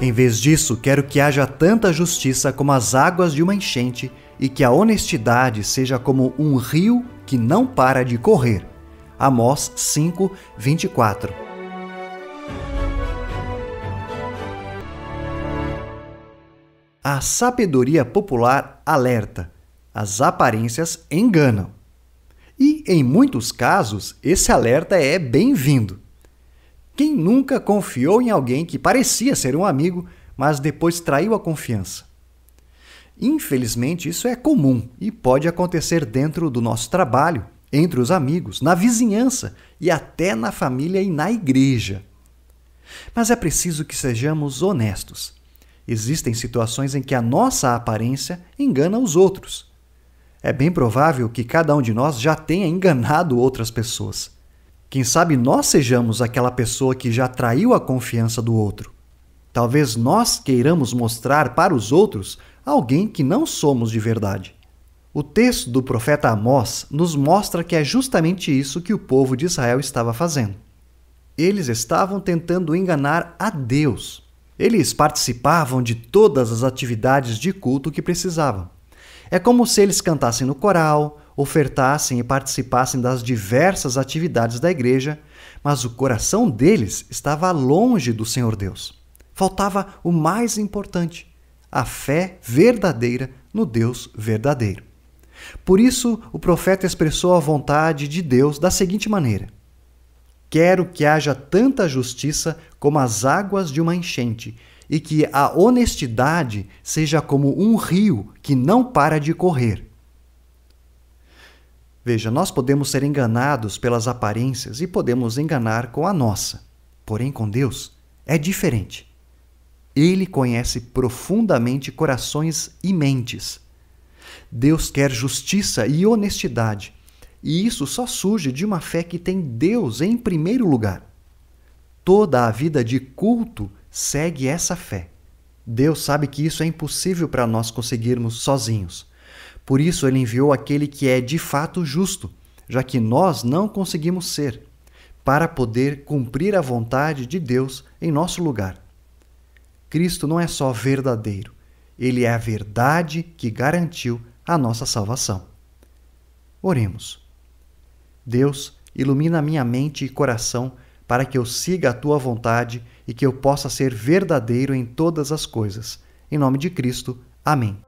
Em vez disso, quero que haja tanta justiça como as águas de uma enchente e que a honestidade seja como um rio que não para de correr. Amós 5, 24. A sabedoria popular alerta: as aparências enganam. E, em muitos casos, esse alerta é bem-vindo. Quem nunca confiou em alguém que parecia ser um amigo, mas depois traiu a confiança? Infelizmente, isso é comum e pode acontecer dentro do nosso trabalho, entre os amigos, na vizinhança e até na família e na igreja. Mas é preciso que sejamos honestos. Existem situações em que a nossa aparência engana os outros. É bem provável que cada um de nós já tenha enganado outras pessoas. Quem sabe nós sejamos aquela pessoa que já traiu a confiança do outro. Talvez nós queiramos mostrar para os outros alguém que não somos de verdade. O texto do profeta Amós nos mostra que é justamente isso que o povo de Israel estava fazendo. Eles estavam tentando enganar a Deus. Eles participavam de todas as atividades de culto que precisavam. É como se eles cantassem no coral, ofertassem e participassem das diversas atividades da igreja, mas o coração deles estava longe do Senhor Deus. Faltava o mais importante: a fé verdadeira no Deus verdadeiro. Por isso, o profeta expressou a vontade de Deus da seguinte maneira: Quero que haja tanta justiça como as águas de uma enchente, e que a honestidade seja como um rio que não para de correr. Veja, nós podemos ser enganados pelas aparências e podemos enganar com a nossa. Porém, com Deus é diferente. Ele conhece profundamente corações e mentes. Deus quer justiça e honestidade, e isso só surge de uma fé que tem Deus em primeiro lugar. Toda a vida de culto segue essa fé. Deus sabe que isso é impossível para nós conseguirmos sozinhos. Por isso ele enviou aquele que é de fato justo, já que nós não conseguimos ser, para poder cumprir a vontade de Deus em nosso lugar. Cristo não é só verdadeiro, ele é a verdade que garantiu a nossa salvação. Oremos. Deus, ilumina minha mente e coração para que eu siga a tua vontade e que eu possa ser verdadeiro em todas as coisas. Em nome de Cristo. Amém.